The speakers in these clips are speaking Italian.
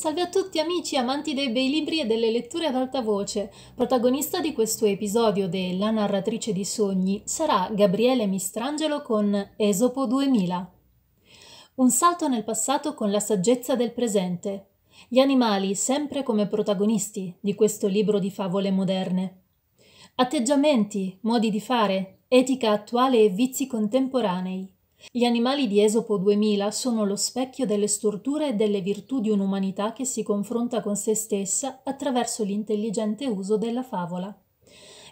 Salve a tutti amici amanti dei bei libri e delle letture ad alta voce. Protagonista di questo episodio della narratrice di sogni sarà Gabriele Mistrangelo con Esopo 2000. Un salto nel passato con la saggezza del presente. Gli animali sempre come protagonisti di questo libro di favole moderne. Atteggiamenti, modi di fare, etica attuale e vizi contemporanei. Gli animali di Esopo 2000 sono lo specchio delle storture e delle virtù di un'umanità che si confronta con se stessa attraverso l'intelligente uso della favola.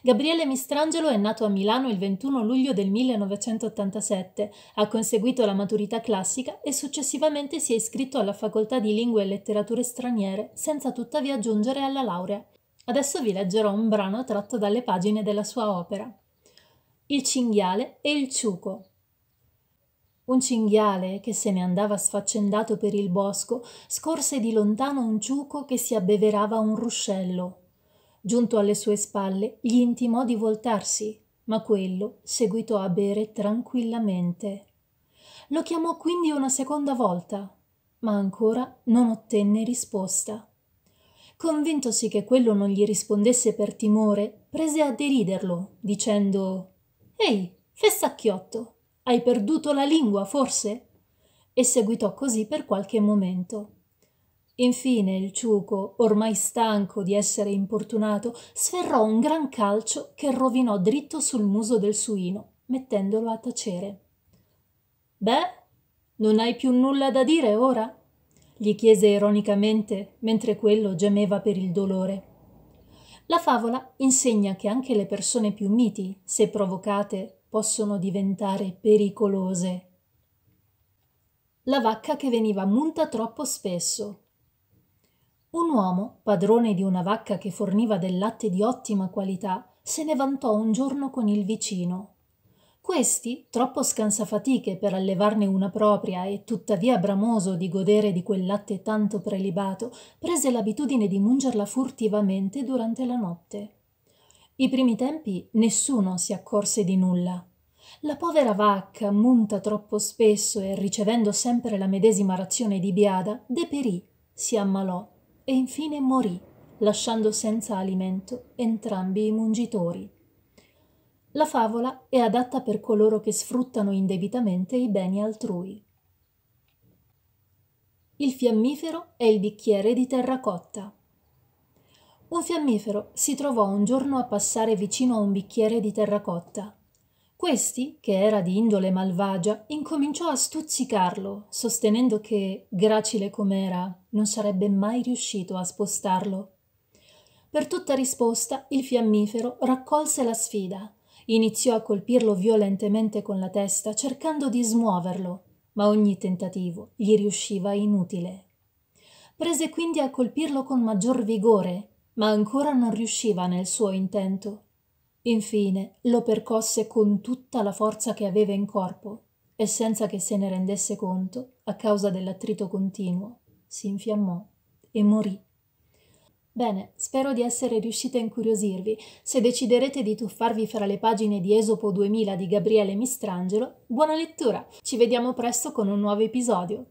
Gabriele Mistrangelo è nato a Milano il 21 luglio del 1987, ha conseguito la maturità classica e successivamente si è iscritto alla Facoltà di Lingue e Letterature Straniere, senza tuttavia giungere alla laurea. Adesso vi leggerò un brano tratto dalle pagine della sua opera. Il cinghiale e il ciuco un cinghiale che se ne andava sfaccendato per il bosco scorse di lontano un ciuco che si abbeverava a un ruscello. Giunto alle sue spalle, gli intimò di voltarsi, ma quello seguitò a bere tranquillamente. Lo chiamò quindi una seconda volta, ma ancora non ottenne risposta. Convintosi che quello non gli rispondesse per timore, prese a deriderlo, dicendo Ehi, fessacchiotto, hai perduto la lingua, forse? E seguitò così per qualche momento. Infine il ciuco, ormai stanco di essere importunato, sferrò un gran calcio che rovinò dritto sul muso del suino, mettendolo a tacere. Beh, non hai più nulla da dire ora? gli chiese ironicamente, mentre quello gemeva per il dolore. La favola insegna che anche le persone più miti, se provocate, possono diventare pericolose. La vacca che veniva munta troppo spesso. Un uomo, padrone di una vacca che forniva del latte di ottima qualità, se ne vantò un giorno con il vicino. Questi, troppo scansafatiche per allevarne una propria e tuttavia bramoso di godere di quel latte tanto prelibato, prese l'abitudine di mungerla furtivamente durante la notte. I primi tempi nessuno si accorse di nulla. La povera vacca, munta troppo spesso e ricevendo sempre la medesima razione di biada, deperì, si ammalò e infine morì, lasciando senza alimento entrambi i mungitori. La favola è adatta per coloro che sfruttano indebitamente i beni altrui. Il fiammifero è il bicchiere di terracotta un fiammifero si trovò un giorno a passare vicino a un bicchiere di terracotta. Questi, che era di indole malvagia, incominciò a stuzzicarlo, sostenendo che, gracile com'era, non sarebbe mai riuscito a spostarlo. Per tutta risposta, il fiammifero raccolse la sfida. Iniziò a colpirlo violentemente con la testa, cercando di smuoverlo, ma ogni tentativo gli riusciva inutile. Prese quindi a colpirlo con maggior vigore, ma ancora non riusciva nel suo intento. Infine lo percosse con tutta la forza che aveva in corpo e senza che se ne rendesse conto, a causa dell'attrito continuo, si infiammò e morì. Bene, spero di essere riuscita a incuriosirvi. Se deciderete di tuffarvi fra le pagine di Esopo 2000 di Gabriele Mistrangelo, buona lettura! Ci vediamo presto con un nuovo episodio.